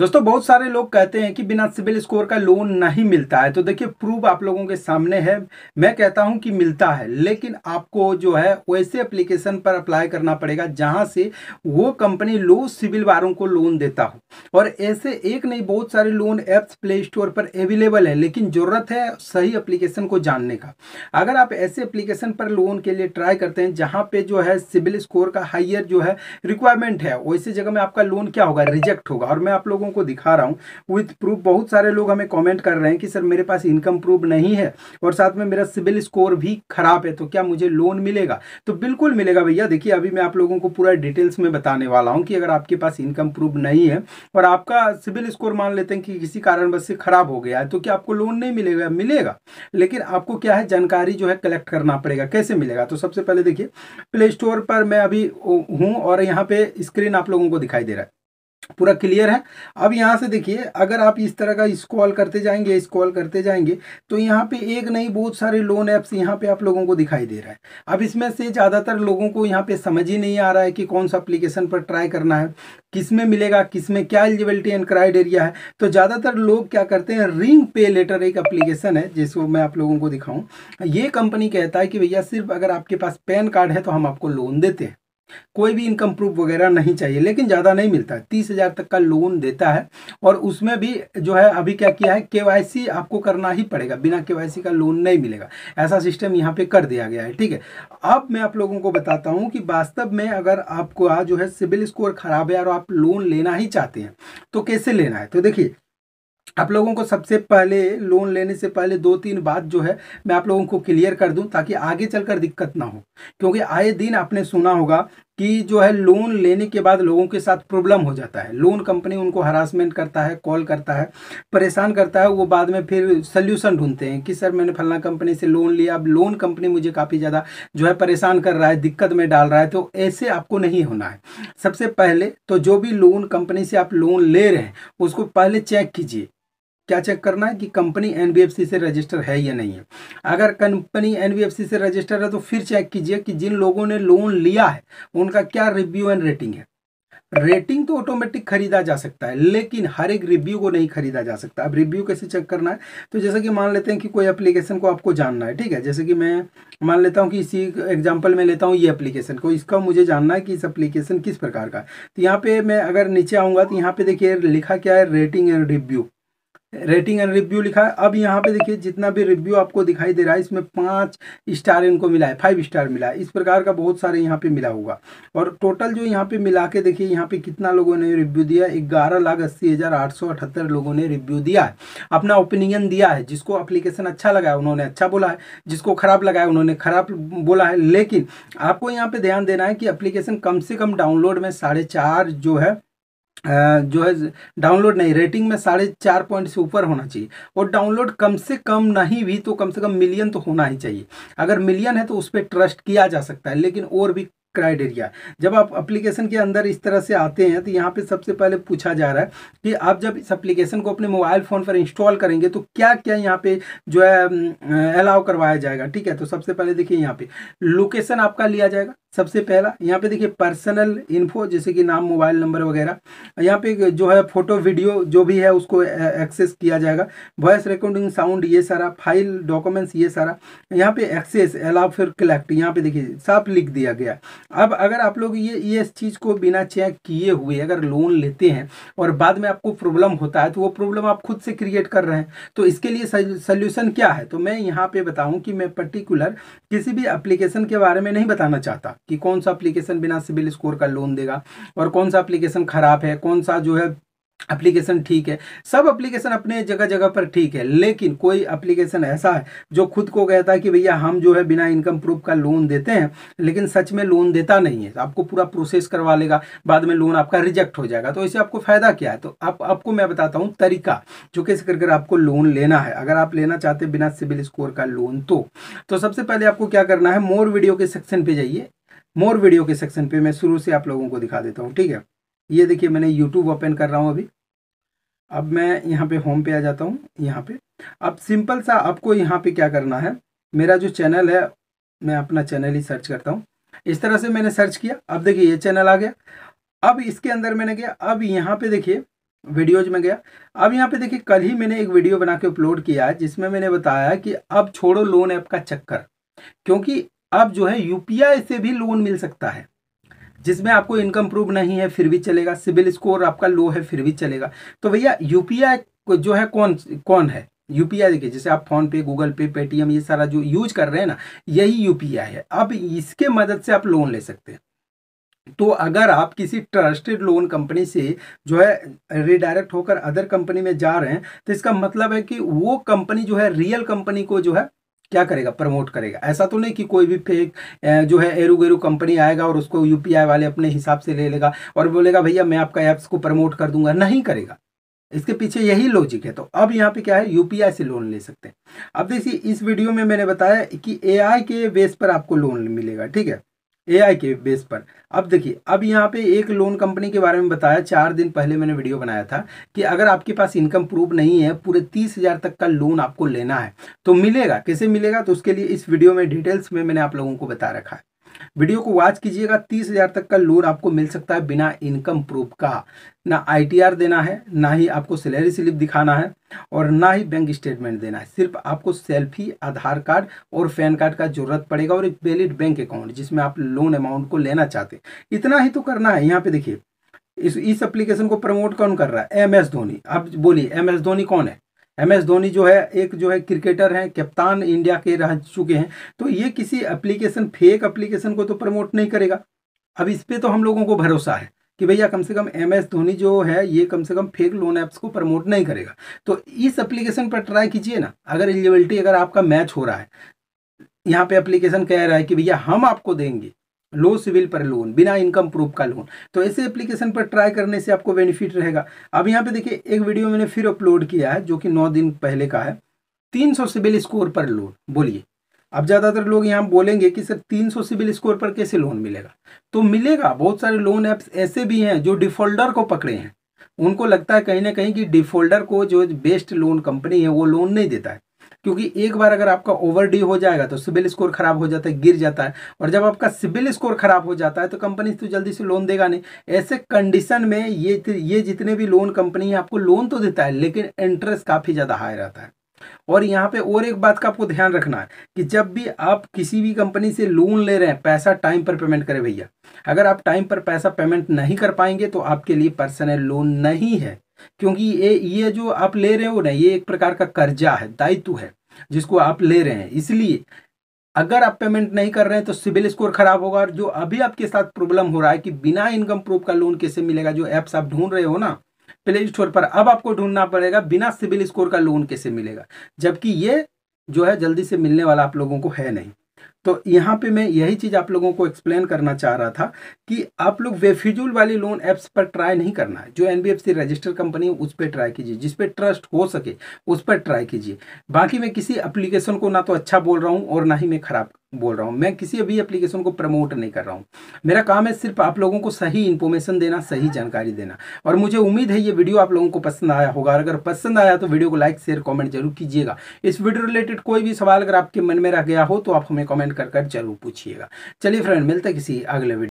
दोस्तों बहुत सारे लोग कहते हैं कि बिना सिविल स्कोर का लोन नहीं मिलता है तो देखिए प्रूफ आप लोगों के सामने है मैं कहता हूं कि मिलता है लेकिन आपको जो है वैसे एप्लीकेशन पर अप्लाई करना पड़ेगा जहां से वो कंपनी लो सिविल वालों को लोन देता हो और ऐसे एक नहीं बहुत सारे लोन ऐप्स प्ले स्टोर पर अवेलेबल है लेकिन ज़रूरत है सही अप्लीकेशन को जानने का अगर आप ऐसे अप्लीकेशन पर लोन के लिए ट्राई करते हैं जहाँ पर जो है सिविल स्कोर का हाइयर जो है रिक्वायरमेंट है वैसे जगह में आपका लोन क्या होगा रिजेक्ट होगा और मैं आप लोगों लोगों को दिखा रहा हूँ विथ प्रूफ बहुत सारे लोग हमें कॉमेंट कर रहे हैं कि सर मेरे पास इनकम प्रूफ नहीं है और साथ में मेरा सिविल स्कोर भी खराब है तो क्या मुझे लोन मिलेगा तो बिल्कुल मिलेगा भैया देखिए अभी मैं आप लोगों को पूरा डिटेल्स में बताने वाला हूँ कि अगर आपके पास इनकम प्रूफ नहीं है और आपका सिविल स्कोर मान लेते हैं कि किसी कारणवश से खराब हो गया है तो क्या आपको लोन नहीं मिलेगा मिलेगा लेकिन आपको क्या है जानकारी जो है कलेक्ट करना पड़ेगा कैसे मिलेगा तो सबसे पहले देखिए प्ले स्टोर पर मैं अभी हूँ और यहाँ पे स्क्रीन आप लोगों को दिखाई दे रहा है पूरा क्लियर है अब यहाँ से देखिए अगर आप इस तरह का स्क्रॉल करते जाएंगे स्क्रॉल करते जाएंगे तो यहाँ पे एक नहीं बहुत सारे लोन ऐप्स यहाँ पे आप लोगों को दिखाई दे रहा है अब इसमें से ज़्यादातर लोगों को यहाँ पे समझ ही नहीं आ रहा है कि कौन सा अप्लीकेशन पर ट्राई करना है किस में मिलेगा किस में क्या एलिजिबिलिटी एंड क्राइटेरिया है तो ज़्यादातर लोग क्या करते हैं रिंग पे लेटर एक अप्लीकेशन है जिसको मैं आप लोगों को दिखाऊँ ये कंपनी कहता है कि भैया सिर्फ अगर आपके पास पैन कार्ड है तो हम आपको लोन देते हैं कोई भी इनकम प्रूफ वगैरह नहीं चाहिए लेकिन ज़्यादा नहीं मिलता है तीस हज़ार तक का लोन देता है और उसमें भी जो है अभी क्या किया है केवाईसी आपको करना ही पड़ेगा बिना के का लोन नहीं मिलेगा ऐसा सिस्टम यहाँ पे कर दिया गया है ठीक है अब मैं आप लोगों को बताता हूँ कि वास्तव में अगर आपको जो है सिविल स्कोर खराब है और आप लोन लेना ही चाहते हैं तो कैसे लेना है तो देखिए आप लोगों को सबसे पहले लोन लेने से पहले दो तीन बात जो है मैं आप लोगों को क्लियर कर दूं ताकि आगे चलकर दिक्कत ना हो क्योंकि आए दिन आपने सुना होगा कि जो है लोन लेने के बाद लोगों के साथ प्रॉब्लम हो जाता है लोन कंपनी उनको हरासमेंट करता है कॉल करता है परेशान करता है वो बाद में फिर सल्यूशन ढूंढते हैं कि सर मैंने फलना कंपनी से लोन लिया अब लोन कंपनी मुझे काफ़ी ज़्यादा जो है परेशान कर रहा है दिक्कत में डाल रहा है तो ऐसे आपको नहीं होना है सबसे पहले तो जो भी लोन कंपनी से आप लोन ले रहे हैं उसको पहले चेक कीजिए क्या चेक करना है कि कंपनी एनबीएफसी से रजिस्टर है या नहीं है अगर कंपनी एनबीएफसी से रजिस्टर है तो फिर चेक कीजिए कि जिन लोगों ने लोन लिया है उनका क्या रिव्यू एंड रेटिंग है रेटिंग तो ऑटोमेटिक खरीदा जा सकता है लेकिन हर एक रिव्यू को नहीं खरीदा जा सकता अब रिव्यू कैसे चेक करना है तो जैसे कि मान लेते हैं कि कोई एप्लीकेशन को आपको जानना है ठीक है जैसे कि मैं मान लेता हूँ कि इसी एग्जांपल में लेता हूँ ये एप्लीकेशन को इसका मुझे जानना है कि इस एप्लीकेशन किस प्रकार का तो यहाँ पे मैं अगर नीचे आऊँगा तो यहाँ पे देखिए लिखा क्या है rating and review rating and review लिखा है अब यहाँ पे देखिए जितना भी रिव्यू आपको दिखाई दे रहा है इसमें पाँच स्टार इनको मिला है फाइव स्टार मिला है इस प्रकार का बहुत सारे यहाँ पे मिला होगा और टोटल जो यहाँ पे मिला के देखिए यहाँ पे कितना लोगों ने रिव्यू दिया है ग्यारह लाख अस्सी हज़ार आठ सौ अठहत्तर लोगों ने रिव्यू दिया है अपना ओपिनियन दिया है जिसको अप्लीकेशन अच्छा लगा है उन्होंने अच्छा बोला है जिसको खराब लगा है उन्होंने खराब बोला है लेकिन आपको यहाँ पर ध्यान देना है कि अप्लीकेशन कम से कम डाउनलोड में साढ़े जो है जो है डाउनलोड नहीं रेटिंग में साढ़े चार पॉइंट से ऊपर होना चाहिए और डाउनलोड कम से कम नहीं भी तो कम से कम मिलियन तो होना ही चाहिए अगर मिलियन है तो उस पर ट्रस्ट किया जा सकता है लेकिन और भी क्राइटेरिया जब आप एप्लीकेशन के अंदर इस तरह से आते हैं तो यहाँ पे सबसे पहले पूछा जा रहा है कि आप जब इस एप्लीकेशन को अपने मोबाइल फ़ोन पर इंस्टॉल करेंगे तो क्या क्या यहाँ पे जो है अलाउ करवाया जाएगा ठीक है तो सबसे पहले देखिए यहाँ पे लोकेशन आपका लिया जाएगा सबसे पहला यहाँ पे देखिए पर्सनल इन्फो जैसे कि नाम मोबाइल नंबर वगैरह यहाँ पे जो है फोटो वीडियो जो भी है उसको एक्सेस किया जाएगा वॉइस रिकॉर्डिंग साउंड ये सारा फाइल डॉक्यूमेंट्स ये सारा यहाँ पे एक्सेस अलाउ फिर कलेक्ट यहाँ पे देखिए साफ लिख दिया गया अब अगर आप लोग ये ये इस चीज़ को बिना चेक किए हुए अगर लोन लेते हैं और बाद में आपको प्रॉब्लम होता है तो वो प्रॉब्लम आप खुद से क्रिएट कर रहे हैं तो इसके लिए सोल्यूशन क्या है तो मैं यहाँ पे बताऊँ कि मैं पर्टिकुलर किसी भी अप्लीकेशन के बारे में नहीं बताना चाहता कि कौन सा अप्लीकेशन बिना सिविल स्कोर का लोन देगा और कौन सा अप्लीकेशन ख़राब है कौन सा जो है एप्लीकेशन ठीक है सब एप्लीकेशन अपने जगह जगह पर ठीक है लेकिन कोई एप्लीकेशन ऐसा है जो खुद को कहता है कि भैया हम जो है बिना इनकम प्रूफ का लोन देते हैं लेकिन सच में लोन देता नहीं है आपको पूरा प्रोसेस करवा लेगा बाद में लोन आपका रिजेक्ट हो जाएगा तो इससे आपको फ़ायदा क्या है तो आप आपको मैं बताता हूँ तरीका जो कैसे कर कर आपको लोन लेना है अगर आप लेना चाहते हैं बिना सिविल स्कोर का लोन तो, तो सबसे पहले आपको क्या करना है मोर वीडियो के सेक्शन पर जाइए मोर वीडियो के सेक्शन पर मैं शुरू से आप लोगों को दिखा देता हूँ ठीक है ये देखिए मैंने यूट्यूब ओपन कर रहा हूँ अभी अब मैं यहाँ पे होम पे आ जाता हूँ यहाँ पे अब सिंपल सा आपको यहाँ पे क्या करना है मेरा जो चैनल है मैं अपना चैनल ही सर्च करता हूँ इस तरह से मैंने सर्च किया अब देखिए ये चैनल आ गया अब इसके अंदर मैंने गया अब यहाँ पे देखिए वीडियोज में गया अब यहाँ पे देखिए कल ही मैंने एक वीडियो बना के अपलोड किया है जिसमें मैंने बताया कि अब छोड़ो लोन ऐप का चक्कर क्योंकि अब जो है यूपीआई से भी लोन मिल सकता है जिसमें आपको इनकम प्रूव नहीं है फिर भी चलेगा सिविल स्कोर आपका लो है फिर भी चलेगा तो भैया यूपीआई जो है कौन कौन है यूपीआई देखिए जैसे आप फोन पे गूगल पे पेटीएम ये सारा जो यूज कर रहे हैं ना यही यूपीआई है अब इसके मदद से आप लोन ले सकते हैं तो अगर आप किसी ट्रस्टेड लोन कंपनी से जो है रिडायरेक्ट होकर अदर कंपनी में जा रहे हैं तो इसका मतलब है कि वो कंपनी जो है रियल कंपनी को जो है क्या करेगा प्रमोट करेगा ऐसा तो नहीं कि कोई भी फेक जो है एरू गेरू कंपनी आएगा और उसको यूपीआई वाले अपने हिसाब से ले लेगा और बोलेगा भैया मैं आपका ऐप्स को प्रमोट कर दूंगा नहीं करेगा इसके पीछे यही लॉजिक है तो अब यहाँ पे क्या है यूपीआई से लोन ले सकते हैं अब देखिए इस वीडियो में मैंने बताया कि ए के बेस पर आपको लोन मिलेगा ठीक है एआई के बेस पर अब देखिए अब यहाँ पे एक लोन कंपनी के बारे में बताया चार दिन पहले मैंने वीडियो बनाया था कि अगर आपके पास इनकम प्रूफ नहीं है पूरे तीस हज़ार तक का लोन आपको लेना है तो मिलेगा कैसे मिलेगा तो उसके लिए इस वीडियो में डिटेल्स में मैंने आप लोगों को बता रखा है वीडियो को वॉच कीजिएगा तीस हजार तक का लोन आपको मिल सकता है बिना इनकम प्रूफ का ना आईटीआर देना है ना ही आपको सैलरी स्लिप दिखाना है और ना ही बैंक स्टेटमेंट देना है सिर्फ आपको सेल्फी आधार कार्ड और पैन कार्ड का जरूरत पड़ेगा और एक वैलिड बैंक अकाउंट जिसमें आप लोन अमाउंट को लेना चाहते इतना ही तो करना है यहाँ पे देखिए इस इस एप्लीकेशन को प्रमोट कौन कर रहा है एम एस धोनी अब बोलिए एम एस धोनी कौन है एम एस धोनी जो है एक जो है क्रिकेटर हैं कप्तान इंडिया के रह चुके हैं तो ये किसी एप्लीकेशन फेक एप्लीकेशन को तो प्रमोट नहीं करेगा अब इस पर तो हम लोगों को भरोसा है कि भैया कम से कम एम एस धोनी जो है ये कम से कम फेक लोन ऐप्स को प्रमोट नहीं करेगा तो इस एप्लीकेशन पर ट्राई कीजिए ना अगर एलिजिबिलिटी अगर आपका मैच हो रहा है यहाँ पे एप्लीकेशन कह रहा है कि भैया हम आपको देंगे लो सिविल पर लोन बिना इनकम प्रूफ का लोन तो ऐसे एप्लीकेशन पर ट्राई करने से आपको बेनिफिट रहेगा अब यहाँ पे देखिए एक वीडियो मैंने फिर अपलोड किया है जो कि नौ दिन पहले का है तीन सौ सिविल स्कोर पर लोन बोलिए अब ज़्यादातर लोग यहाँ बोलेंगे कि सर तीन सौ सिविल स्कोर पर कैसे लोन मिलेगा तो मिलेगा बहुत सारे लोन ऐप्स ऐसे भी हैं जो डिफॉल्टर को पकड़े हैं उनको लगता है कहीं ना कहीं कि डिफॉल्टर को जो बेस्ट लोन कंपनी है वो लोन नहीं देता है क्योंकि एक बार अगर आपका ओवर डी हो जाएगा तो सिबिल स्कोर खराब हो जाता है गिर जाता है और जब आपका सिबिल स्कोर खराब हो जाता है तो कंपनी तो जल्दी से लोन देगा नहीं ऐसे कंडीशन में ये ये जितने भी लोन कंपनी आपको लोन तो देता है लेकिन इंटरेस्ट काफ़ी ज़्यादा हाई रहता है और यहाँ पे और एक बात का आपको ध्यान रखना है कि जब भी आप किसी भी कंपनी से लोन ले रहे हैं पैसा टाइम पर पेमेंट करें भैया अगर आप टाइम पर पैसा पेमेंट नहीं कर पाएंगे तो आपके लिए पर्सनल लोन नहीं है क्योंकि ये ये जो आप ले रहे हो ना ये एक प्रकार का कर्जा है दायित्व है जिसको आप ले रहे हैं इसलिए अगर आप पेमेंट नहीं कर रहे हैं तो सिविल स्कोर खराब होगा और जो अभी आपके साथ प्रॉब्लम हो रहा है कि बिना इनकम प्रूफ का लोन कैसे मिलेगा जो ऐप्स आप ढूंढ रहे हो ना प्ले स्टोर पर अब आपको ढूंढना पड़ेगा बिना सिविल स्कोर का लोन कैसे मिलेगा जबकि ये जो है जल्दी से मिलने वाला आप लोगों को है नहीं तो यहाँ पे मैं यही चीज़ आप लोगों को एक्सप्लेन करना चाह रहा था कि आप लोग बेफिजूल वाली लोन एप्स पर ट्राई नहीं करना है जो एन रजिस्टर कंपनी है उस पर ट्राई कीजिए जिस पे ट्रस्ट हो सके उस पर ट्राई कीजिए बाकी मैं किसी एप्लीकेशन को ना तो अच्छा बोल रहा हूँ और ना ही मैं खराब बोल रहा हूँ मैं किसी अभी एप्लीकेशन को प्रमोट नहीं कर रहा हूँ मेरा काम है सिर्फ आप लोगों को सही इन्फॉर्मेशन देना सही जानकारी देना और मुझे उम्मीद है ये वीडियो आप लोगों को पसंद आया होगा अगर पसंद आया तो वीडियो को लाइक शेयर कमेंट जरूर कीजिएगा इस वीडियो रिलेटेड कोई भी सवाल अगर आपके मन में रह गया हो तो आप हमें कॉमेंट कर कर जरूर पूछिएगा चलिए फ्रेंड मिलते किसी अगले वीडियो